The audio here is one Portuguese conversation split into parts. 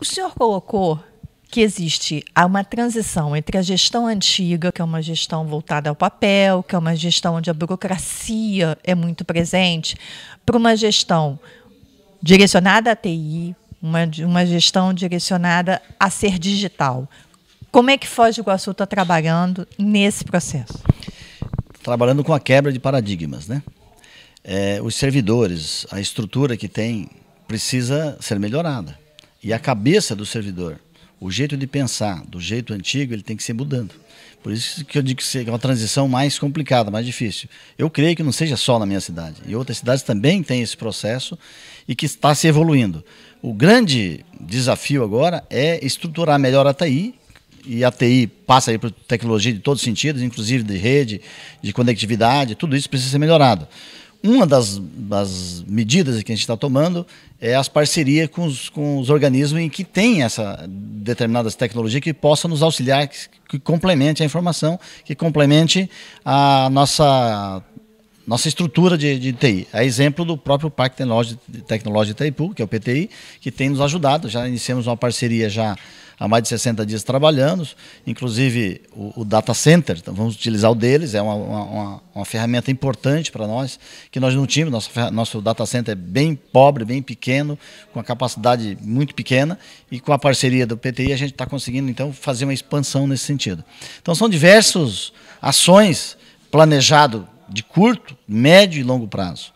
O senhor colocou que existe uma transição entre a gestão antiga, que é uma gestão voltada ao papel, que é uma gestão onde a burocracia é muito presente, para uma gestão direcionada à TI, uma, uma gestão direcionada a ser digital. Como é que Foz do Iguaçu está trabalhando nesse processo? Trabalhando com a quebra de paradigmas, né? É, os servidores, a estrutura que tem precisa ser melhorada. E a cabeça do servidor, o jeito de pensar, do jeito antigo, ele tem que ser mudando. Por isso que eu digo que é uma transição mais complicada, mais difícil. Eu creio que não seja só na minha cidade. E outras cidades também têm esse processo e que está se evoluindo. O grande desafio agora é estruturar melhor a TI, e a TI passa aí por tecnologia de todos os sentidos, inclusive de rede, de conectividade, tudo isso precisa ser melhorado. Uma das, das medidas que a gente está tomando é as parcerias com os, com os organismos em que tem essa determinadas tecnologias que possam nos auxiliar, que, que complemente a informação, que complemente a nossa nossa estrutura de, de TI. É exemplo do próprio Parque Tecnológico, de Itaipu, que é o PTI, que tem nos ajudado. Já iniciamos uma parceria já há mais de 60 dias trabalhando, inclusive o, o data center, então vamos utilizar o deles, é uma, uma, uma ferramenta importante para nós, que nós não tínhamos, nosso, nosso data center é bem pobre, bem pequeno, com a capacidade muito pequena, e com a parceria do PTI a gente está conseguindo, então, fazer uma expansão nesse sentido. Então são diversas ações planejado de curto, médio e longo prazo.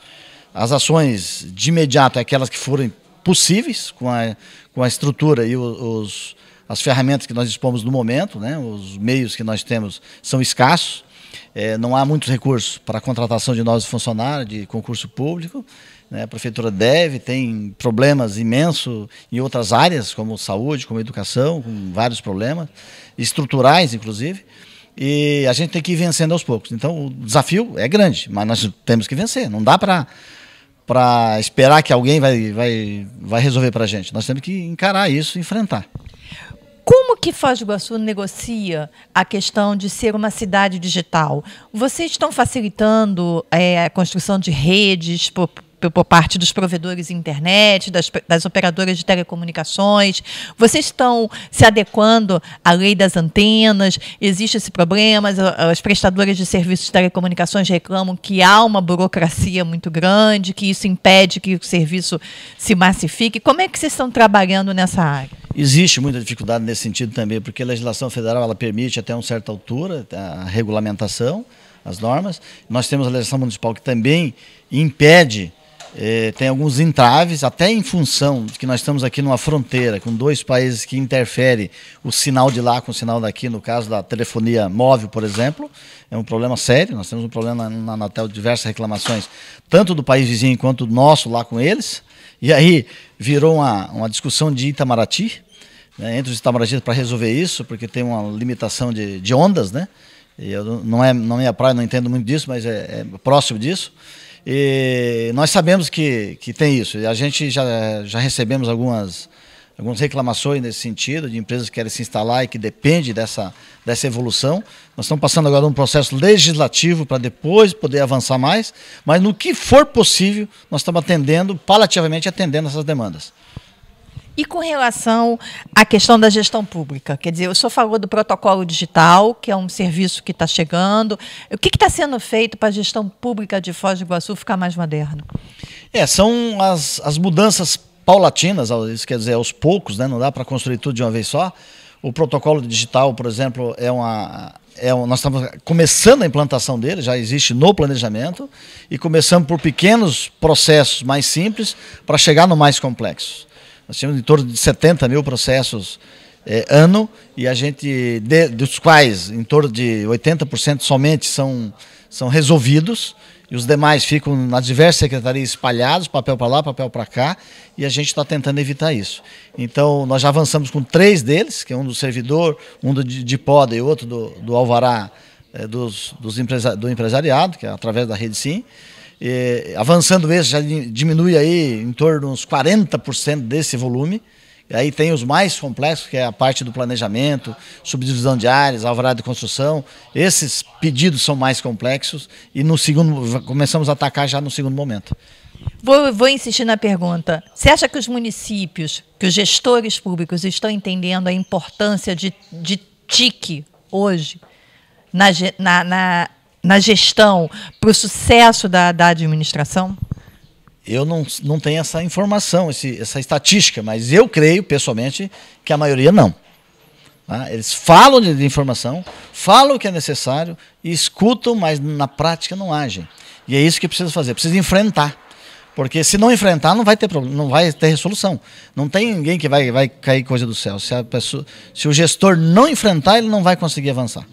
As ações de imediato é aquelas que forem possíveis com a, com a estrutura e os, as ferramentas que nós dispomos no momento, né, os meios que nós temos são escassos, é, não há muitos recursos para a contratação de novos funcionários, de concurso público. Né, a prefeitura deve, tem problemas imensos em outras áreas, como saúde, como educação, com vários problemas, estruturais, inclusive. E a gente tem que ir vencendo aos poucos. Então, o desafio é grande, mas nós temos que vencer. Não dá para para esperar que alguém vai, vai, vai resolver para a gente. Nós temos que encarar isso, enfrentar. Como que Foz do Iguaçu negocia a questão de ser uma cidade digital? Vocês estão facilitando é, a construção de redes por, por parte dos provedores de internet, das, das, operadoras de telecomunicações? Vocês estão se adequando à lei das antenas? Existe esse problema? As, as prestadoras de serviços de telecomunicações reclamam que há uma burocracia muito grande, que isso impede que o serviço se massifique. Como é que vocês estão trabalhando nessa área? Existe muita dificuldade nesse sentido também, porque a legislação federal ela permite até uma certa altura tá, a regulamentação, as normas. Nós temos a legislação municipal que também impede é, tem alguns entraves, até em função de que nós estamos aqui numa fronteira com dois países que interfere o sinal de lá com o sinal daqui, no caso da telefonia móvel, por exemplo, é um problema sério. Nós temos um problema na Anatel, diversas reclamações, tanto do país vizinho quanto do nosso lá com eles. E aí virou uma, uma discussão de Itamaraty, né, entre os Itamaraty para resolver isso, porque tem uma limitação de, de ondas, né? E eu, não é não é minha praia, não entendo muito disso, mas é, é próximo disso. E nós sabemos que, que tem isso. e A gente já, já recebemos algumas, algumas reclamações nesse sentido, de empresas que querem se instalar e que depende dessa, dessa evolução. Nós estamos passando agora um processo legislativo para depois poder avançar mais, mas no que for possível, nós estamos atendendo, palativamente atendendo essas demandas. E com relação à questão da gestão pública, quer dizer, o senhor falou do protocolo digital, que é um serviço que está chegando. O que está sendo feito para a gestão pública de Foz do Iguaçu ficar mais moderna? É, são as, as mudanças paulatinas, isso quer dizer, aos poucos, né? não dá para construir tudo de uma vez só. O protocolo digital, por exemplo, é uma. É um, nós estamos começando a implantação dele, já existe no planejamento, e começando por pequenos processos mais simples para chegar no mais complexo. Nós temos em torno de 70 mil processos é, ano e a gente, de, dos quais em torno de 80% somente são, são resolvidos e os demais ficam nas diversas secretarias espalhados, papel para lá, papel para cá, e a gente está tentando evitar isso. Então, nós já avançamos com três deles, que é um do servidor, um do, de, de poda e outro do, do alvará é, dos, dos empresa, do empresariado, que é através da rede Sim. É, avançando esse, já diminui aí em torno uns 40% desse volume. E aí tem os mais complexos, que é a parte do planejamento, subdivisão de áreas, alvará de construção. Esses pedidos são mais complexos e no segundo começamos a atacar já no segundo momento. Vou, vou insistir na pergunta. Você acha que os municípios, que os gestores públicos estão entendendo a importância de, de TIC hoje na, na, na na gestão para o sucesso da, da administração? Eu não, não tenho essa informação, esse, essa estatística, mas eu creio, pessoalmente, que a maioria não. Tá? Eles falam de, de informação, falam o que é necessário, escutam, mas na prática não agem. E é isso que precisa fazer, precisa enfrentar. Porque se não enfrentar, não vai ter problema, não vai ter resolução. Não tem ninguém que vai, vai cair coisa do céu. Se, pessoa, se o gestor não enfrentar, ele não vai conseguir avançar.